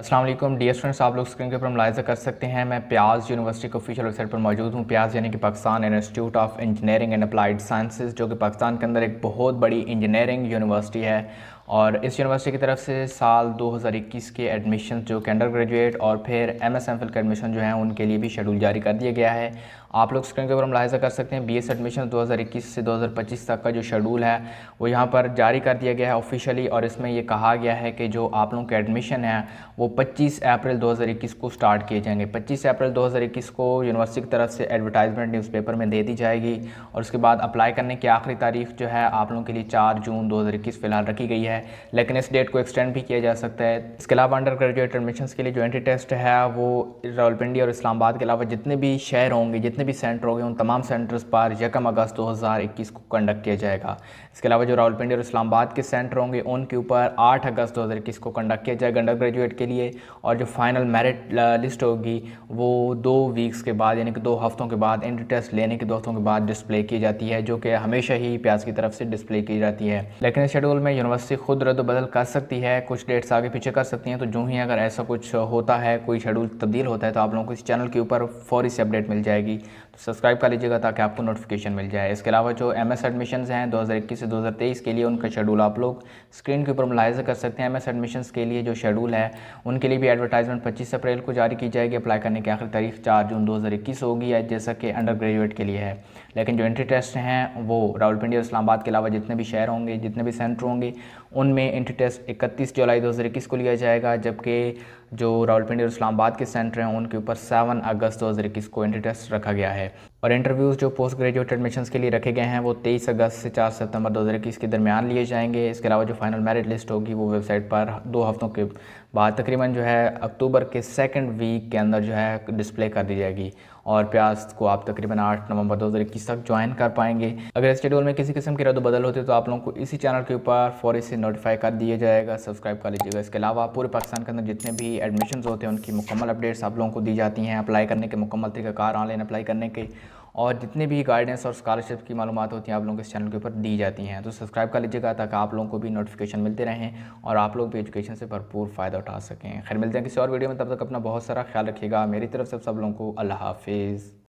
Aslam D students आप लोग screen के ऊपर मुलायजा कर सकते हैं मैं प्याज यूनिवर्सिटी के ऑफिशियल वेबसाइट पर मौजूद हूँ प्याज यानी कि Pakistan institute of engineering and applied sciences जो कि पाकिस्तान के अंदर एक बहुत बड़ी इंजीनियरिंग यूनिवर्सिटी है और इस यूनिवर्सिटी की तरफ से साल 2021 के एडमिशन जो कि अंडर ग्रेजुएट और फिर एम एस एम फिल के एडमिशन जो हैं उनके लिए भी शेड्यूल जारी कर दिया गया है आप लोग स्क्रीन के ऊपर मुलाजा कर सकते हैं बी एस एडमिशन दो से 2025 तक का जो शेड्यूल है वो यहाँ पर जारी कर दिया गया है ऑफिशियली और इसमें ये कहा गया है कि जो आप लोगों के एडमिशन है वो 25 अप्रैल 2021 को स्टार्ट किए जाएंगे 25 अप्रैल 2021 को यूनिवर्सिटी की तरफ से एडवर्टाइजमेंट न्यूज़पेपर में दे दी जाएगी और उसके बाद अप्लाई करने की आखिरी तारीख जो है आप लोगों के लिए चार जून दो फ़िलहाल रखी गई है है लेकिन इस डेट को एक्सटेंड भी किया जा सकता है इसके अलावा अंडर ग्रेजुएट एडमिशन के लिए जो एंट्री टेस्ट है वो रावलपिंडी और इस्लामाबाद के अलावा जितने भी शहर होंगे जितने भी सेंटर होंगे उन तमाम सेंटर्स पर यकम अगस्त दो को कंडक्ट किया जाएगा इसके अलावा जो रावलपिंडी और इस्लामाबाद के सेंटर होंगे उनके ऊपर आठ अगस्त दो को कंडक्ट किया जाएगा अंडर ग्रेजुएट के लिए और जो फाइनल मेरिट लिस्ट होगी वो दो वीक्स के बाद यानी कि दो हफ्तों के बाद एंट्री टेस्ट लेने के दो हफ्तों के बाद डिस्प्ले की जाती है जो कि हमेशा ही प्याज की तरफ से डिस्प्ले की जाती है लेकिन इस शेड्यूल में यूनिवर्सिटी खुद रद्द बदल कर सकती है कुछ डेट्स आगे पीछे कर सकती हैं तो जो ही अगर ऐसा कुछ होता है कोई शेड्यूल तब्दील होता है तो आप लोगों को इस चैनल के ऊपर फौरी से अपडेट मिल जाएगी तो सब्सक्राइब कर लीजिएगा ताकि आपको नोटिफिकेशन मिल जाए इसके अलावा जो एम एस एडमिशन हैं दो हज़ार इक्कीस से दो हज़ार तेईस के लिए उनका शेड्यूल आप लोग स्क्रीन के ऊपर मुलायजा कर सकते हैं एम एस एडमिशन के लिए जो शेड्यूल है उनके लिए भी एडवर्टाइजमेंट पच्चीस अप्रैल को जारी की जाएगी अप्लाई करने की आखिर तारीख चार जून दो हज़ार इक्कीस होगी जैसा कि अंडर ग्रेजुएट के लिए है लेकिन जो एंट्री टेस्ट हैं वो रावलपिंडी और इस्लामाबाद के अलावा जितने भी शहर होंगे जितने भी सेंटर होंगे उनमें एंट्री टेस्ट 31 जुलाई 2021 को लिया जाएगा जबकि जो रावलपिंडी और इस्लामाबाद के सेंटर हैं उनके ऊपर 7 अगस्त 2021 को एंट्री टेस्ट रखा गया है और इंटरव्यूज़ जो पोस्ट ग्रेजुएट एडमिशन के लिए रखे गए हैं वो तेईस अगस्त से चार सितंबर 2021 के दरमियान लिए जाएंगे इसके अलावा जो फाइनल मेरिट लिस्ट होगी वो वेबसाइट पर दो हफ्तों के बाद तकरीबन जो है अक्टूबर के सेकंड वीक के अंदर जो है डिस्प्ले कर दी जाएगी और प्यास को आप तकरीबन आठ नवंबर 2021 तक ज्वाइन कर पाएंगे अगर शेड्यूल में किसी किस्म की रद्द बदल होती है तो आप लोगों को इसी चैनल के ऊपर फौरी से नोटिफाई कर दिया जाएगा सब्सक्राइब कर लीजिएगा इसके अलावा पूरे पाकिस्तान के अंदर जितने भी एडमिशन होते हैं उनकी मुकम्मल अपडेट्स आप लोगों को दी जाती हैं अप्लाई करने के मुकम्मल कार ऑनलाइन अप्लाई करने के और जितने भी गाइडेंस और स्कॉलरशिप की मालूम होती हैं आप लोगों के इस चैनल के ऊपर दी जाती हैं तो सब्सक्राइब कर लीजिएगा ताकि आप लोगों को भी नोटिफिकेशन मिलते रहें और आप लोग भी एजुकेशन से भरपूर फ़ायदा उठा सकें खैर मिलते हैं किसी और वीडियो में तब तक अपना बहुत सारा ख्याल रखिएगा मेरी तरफ से सब लोगों को अल्लाह हाफिज़